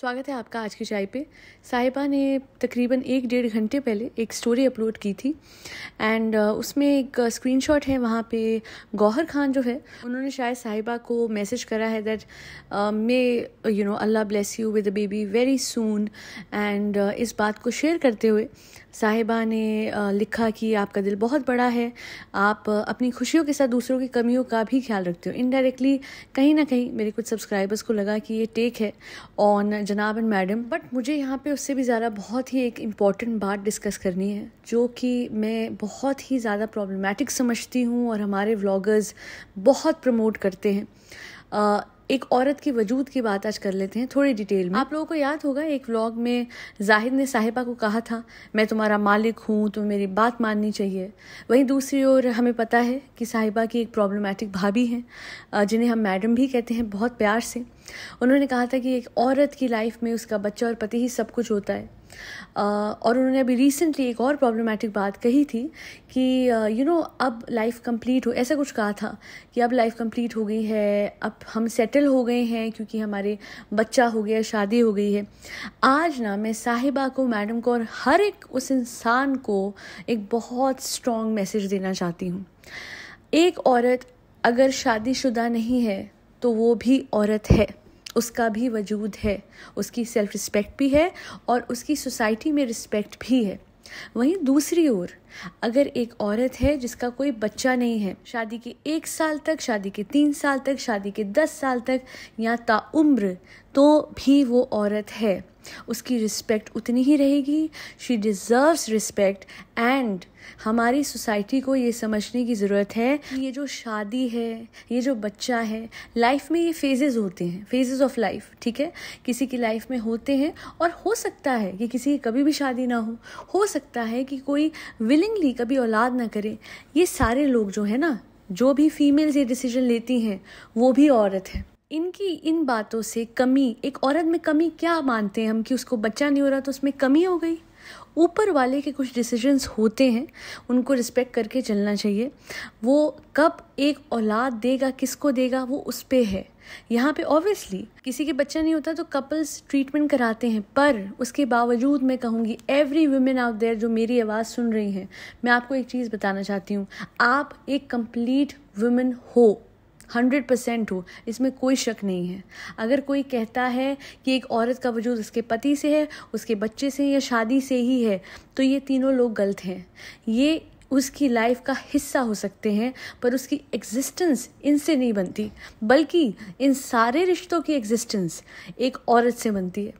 स्वागत है आपका आज की चाय पे साहिबा ने तकरीबन एक डेढ़ घंटे पहले एक स्टोरी अपलोड की थी एंड uh, उसमें एक स्क्रीनशॉट uh, है वहाँ पे गौहर खान जो है उन्होंने शायद साहिबा को मैसेज करा है that may you know Allah bless you with baby very soon and इस बात को शेयर करते हुए साहिबा ने uh, लिखा कि आपका दिल बहुत बड़ा है आप अपनी खुशियों के साथ दूसरों की कमियों का भी ख्याल रखते हो इनडायरेक्टली कहीं ना कहीं मेरे कुछ सब्सक्राइबर्स को लगा कि ये टेक है ऑन जनाब एंड मैडम बट मुझे यहाँ पे उससे भी ज़्यादा बहुत ही एक इम्पॉर्टेंट बात डिस्कस करनी है जो कि मैं बहुत ही ज़्यादा प्रॉब्लमेटिक समझती हूँ और हमारे व्लॉगर्स बहुत प्रमोट करते हैं आ, एक औरत की वजूद की बात आज कर लेते हैं थोड़ी डिटेल में आप लोगों को याद होगा एक व्लॉग में जाहिद ने साहिबा को कहा था मैं तुम्हारा मालिक हूँ तुम्हें मेरी बात माननी चाहिए वहीं दूसरी ओर हमें पता है कि साहिबा की एक प्रॉब्लमेटिक भाभी हैं जिन्हें हम मैडम भी कहते हैं बहुत प्यार से उन्होंने कहा था कि एक औरत की लाइफ में उसका बच्चा और पति ही सब कुछ होता है और उन्होंने अभी रिसेंटली एक और प्रॉब्लमेटिक बात कही थी कि यू नो अब लाइफ कंप्लीट हो ऐसा कुछ कहा था कि अब लाइफ कंप्लीट हो गई है अब हम सेटल हो गए हैं क्योंकि हमारे बच्चा हो गया शादी हो गई है आज ना मैं साहिबा को मैडम को और हर एक उस इंसान को एक बहुत स्ट्रॉन्ग मैसेज देना चाहती हूँ एक औरत अगर शादीशुदा नहीं है तो वो भी औरत है उसका भी वजूद है उसकी सेल्फ रिस्पेक्ट भी है और उसकी सोसाइटी में रिस्पेक्ट भी है वहीं दूसरी ओर अगर एक औरत है जिसका कोई बच्चा नहीं है शादी के एक साल तक शादी के तीन साल तक शादी के दस साल तक या ताउम्र तो भी वो औरत है उसकी रिस्पेक्ट उतनी ही रहेगी शी डिज़र्व्स रिस्पेक्ट एंड हमारी सोसाइटी को ये समझने की ज़रूरत है ये जो शादी है ये जो बच्चा है लाइफ में ये फेजेस होते हैं फेजेस ऑफ लाइफ ठीक है किसी की लाइफ में होते हैं और हो सकता है कि किसी की कभी भी शादी ना हो हो सकता है कि कोई विलिंगली कभी औलाद ना करे ये सारे लोग जो है ना जो भी फीमेल्स ये डिसीजन लेती हैं वो भी औरत है इनकी इन बातों से कमी एक औरत में कमी क्या मानते हैं हम कि उसको बच्चा नहीं हो रहा तो उसमें कमी हो गई ऊपर वाले के कुछ डिसीजंस होते हैं उनको रिस्पेक्ट करके चलना चाहिए वो कब एक औलाद देगा किसको देगा वो उस पर है यहाँ पे ऑब्वियसली किसी के बच्चा नहीं होता तो कपल्स ट्रीटमेंट कराते हैं पर उसके बावजूद मैं कहूँगी एवरी वुमेन आउट देयर जो मेरी आवाज़ सुन रही हैं मैं आपको एक चीज़ बताना चाहती हूँ आप एक कंप्लीट वुमेन हो हंड्रेड परसेंट हो इसमें कोई शक नहीं है अगर कोई कहता है कि एक औरत का वजूद उसके पति से है उसके बच्चे से या शादी से ही है तो ये तीनों लोग गलत हैं ये उसकी लाइफ का हिस्सा हो सकते हैं पर उसकी एग्जिस्टेंस इनसे नहीं बनती बल्कि इन सारे रिश्तों की एग्जिस्टेंस एक औरत से बनती है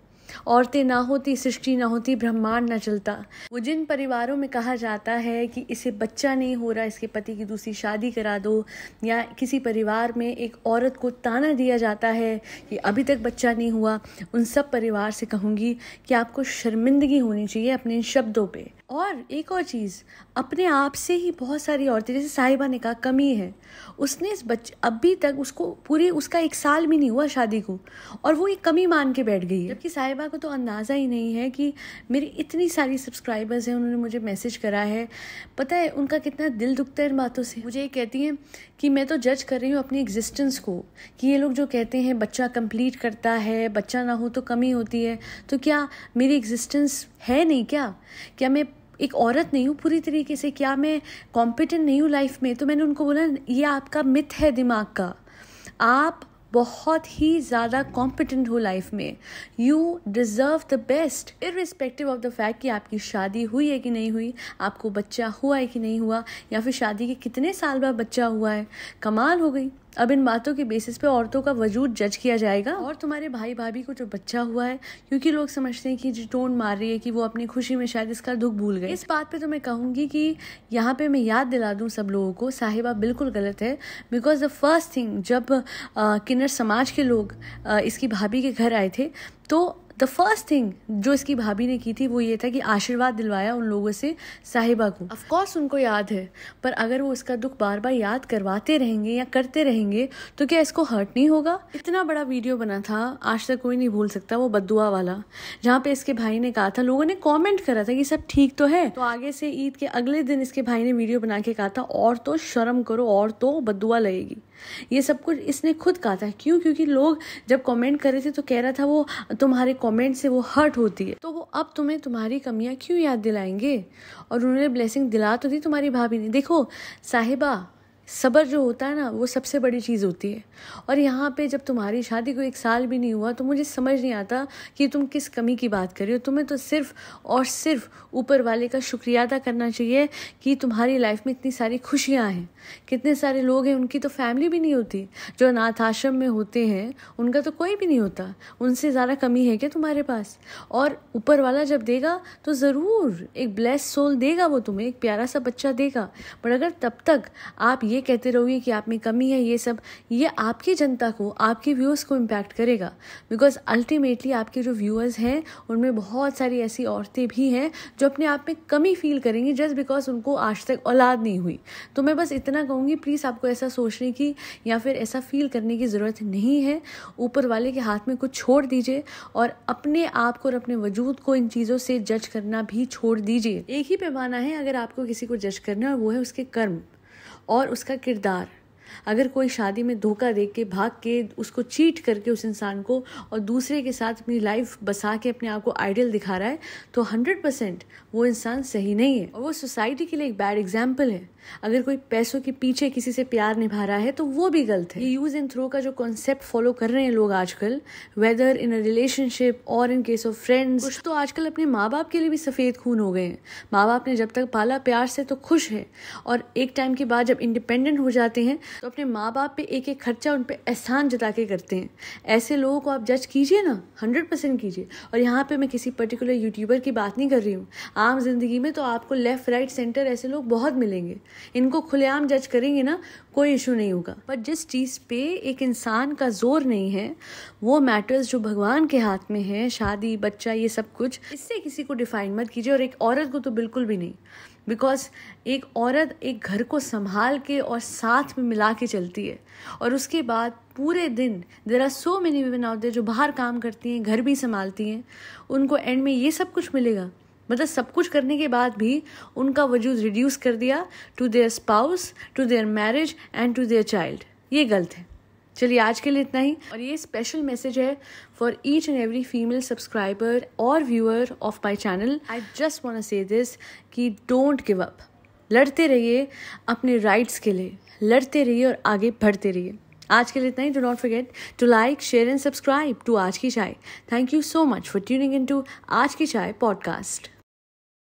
औरतें ना होती सृष्टि ना होती ब्रह्मांड ना चलता वो जिन परिवारों में कहा जाता है कि इसे बच्चा नहीं हो रहा इसके पति की दूसरी शादी करा दो या किसी परिवार में एक औरत को ताना दिया जाता है कि अभी तक बच्चा नहीं हुआ उन सब परिवार से कहूँगी कि आपको शर्मिंदगी होनी चाहिए अपने इन शब्दों पर और एक और चीज़ अपने आप से ही बहुत सारी औरतें जैसे साहिबा ने कहा कमी है उसने इस बच्चे अभी तक उसको पूरे उसका एक साल भी नहीं हुआ शादी को और वो एक कमी मान के बैठ गई है जबकि साहिबा को तो अंदाज़ा ही नहीं है कि मेरी इतनी सारी सब्सक्राइबर्स हैं उन्होंने मुझे मैसेज करा है पता है उनका कितना दिल दुखता है इन बातों से मुझे ये कहती हैं कि मैं तो जज कर रही हूँ अपनी एग्जिस्टेंस को कि ये लोग जो कहते हैं बच्चा कंप्लीट करता है बच्चा ना हो तो कमी होती है तो क्या मेरी एग्जिस्टेंस है नहीं क्या क्या मैं एक औरत नहीं हूँ पूरी तरीके से क्या मैं कॉम्पिटेंट नहीं हूँ लाइफ में तो मैंने उनको बोला ये आपका मिथ है दिमाग का आप बहुत ही ज़्यादा कॉम्पिटेंट हो लाइफ में you deserve the best respective of the fact कि आपकी शादी हुई है कि नहीं हुई आपको बच्चा हुआ है कि नहीं हुआ या फिर शादी के कितने साल बाद बच्चा हुआ है कमाल हो गई अब इन बातों के बेसिस पे औरतों का वजूद जज किया जाएगा और तुम्हारे भाई भाभी को जो बच्चा हुआ है क्योंकि लोग समझते हैं कि जो टोन मार रही है कि वो अपनी खुशी में शायद इसका दुख भूल गई इस बात पे तो मैं कहूँगी कि यहाँ पे मैं याद दिला दूँ सब लोगों को साहिबा बिल्कुल गलत है बिकॉज द फर्स्ट थिंग जब किन्नर समाज के लोग इसकी भाभी के घर आए थे तो द फर्स्ट थिंग जो इसकी भाभी ने की थी वो ये था कि आशीर्वाद दिलवाया उन लोगों से साहिबा को ऑफकोर्स उनको याद है पर अगर वो उसका दुख बार बार याद करवाते रहेंगे या करते रहेंगे तो क्या इसको हर्ट नहीं होगा इतना बड़ा वीडियो बना था आज तक कोई नहीं भूल सकता वो बदुआ वाला जहाँ पे इसके भाई ने कहा था लोगों ने कॉमेंट करा था कि सब ठीक तो है तो आगे से ईद के अगले दिन इसके भाई ने वीडियो बना के कहा था और तो शर्म करो और तो बदुआ लगेगी ये सब कुछ इसने खुद कहा था क्यों क्योंकि लोग जब कमेंट कर रहे थे तो कह रहा था वो तुम्हारे कमेंट से वो हर्ट होती है तो वो अब तुम्हें तुम्हारी कमियां क्यों याद दिलाएंगे और उन्होंने ब्लेसिंग दिला तो दी तुम्हारी भाभी ने देखो साहिबा सब्र जो होता है ना वो सबसे बड़ी चीज़ होती है और यहाँ पे जब तुम्हारी शादी को एक साल भी नहीं हुआ तो मुझे समझ नहीं आता कि तुम किस कमी की बात कर रहे हो तुम्हें तो सिर्फ और सिर्फ ऊपर वाले का शुक्रिया अदा करना चाहिए कि तुम्हारी लाइफ में इतनी सारी खुशियाँ हैं कितने सारे लोग हैं उनकी तो फैमिली भी नहीं होती जो अनाथ आश्रम में होते हैं उनका तो कोई भी नहीं होता उनसे ज़्यादा कमी है क्या तुम्हारे पास और ऊपर वाला जब देगा तो ज़रूर एक ब्लेस सोल देगा वो तुम्हें एक प्यारा सा बच्चा देगा बट अगर तब तक आप ये ये कहते रहोगे कि आप में कमी है ये सब ये आपकी जनता को आपके व्यूअर्स को इम्पैक्ट करेगा बिकॉज अल्टीमेटली आपके जो व्यूअर्स हैं उनमें बहुत सारी ऐसी औरतें भी हैं जो अपने आप में कमी फील करेंगी जस्ट बिकॉज उनको आज तक औलाद नहीं हुई तो मैं बस इतना कहूँगी प्लीज़ आपको ऐसा सोचने की या फिर ऐसा फील करने की ज़रूरत नहीं है ऊपर वाले के हाथ में कुछ छोड़ दीजिए और अपने आप को और अपने वजूद को इन चीज़ों से जज करना भी छोड़ दीजिए एक ही पैमाना है अगर आपको किसी को जज करना है वो है उसके कर्म और उसका किरदार अगर कोई शादी में धोखा दे के भाग के उसको चीट करके उस इंसान को और दूसरे के साथ अपनी लाइफ बसा के अपने आप को आइडियल दिखा रहा है तो हंड्रेड परसेंट वो इंसान सही नहीं है और वो सोसाइटी के लिए एक बैड एग्जाम्पल है अगर कोई पैसों के पीछे किसी से प्यार निभा रहा है तो वो भी गलत है यूज़ एंड थ्रो का जो कॉन्सेप्ट फॉलो कर रहे हैं लोग आजकल वेदर इन अ रिलेशनशिप और इन केस ऑफ फ्रेंड्स कुछ तो आजकल अपने माँ बाप के लिए भी सफ़ेद खून हो गए हैं माँ बाप ने जब तक पाला प्यार से तो खुश है और एक टाइम के बाद जब इंडिपेंडेंट हो जाते हैं तो अपने माँ बाप पे एक एक खर्चा उन पर एहसान जता के करते हैं ऐसे लोगों को आप जज कीजिए ना हंड्रेड परसेंट कीजिए और यहाँ पे मैं किसी पर्टिकुलर यूट्यूबर की बात नहीं कर रही हूँ आम जिंदगी में तो आपको लेफ़्ट राइट सेंटर ऐसे लोग बहुत मिलेंगे इनको खुलेआम जज करेंगे ना कोई इशू नहीं होगा पर जिस चीज़ पे एक इंसान का जोर नहीं है वो मैटर्स जो भगवान के हाथ में है शादी बच्चा ये सब कुछ इससे किसी को डिफाइन मत कीजिए और एक औरत को तो बिल्कुल भी नहीं बिकॉज एक औरत एक घर को संभाल के और साथ में मिला के चलती है और उसके बाद पूरे दिन there are so many women out there जो बाहर काम करती हैं घर भी संभालती हैं उनको एंड में ये सब कुछ मिलेगा मतलब सब कुछ करने के बाद भी उनका वजूद रिड्यूस कर दिया to their spouse to their marriage and to their child ये गलत है चलिए आज के लिए इतना ही और ये स्पेशल मैसेज है for each and every female subscriber और viewer of my channel I just want say this कि डोंट गिव अप लड़ते रहिए अपने राइट्स के लिए लड़ते रहिए और आगे बढ़ते रहिए आज के लिए इतना ही do not forget to like share and subscribe to Aaj ki Chai thank you so much for tuning in to Aaj ki चाय पॉडकास्ट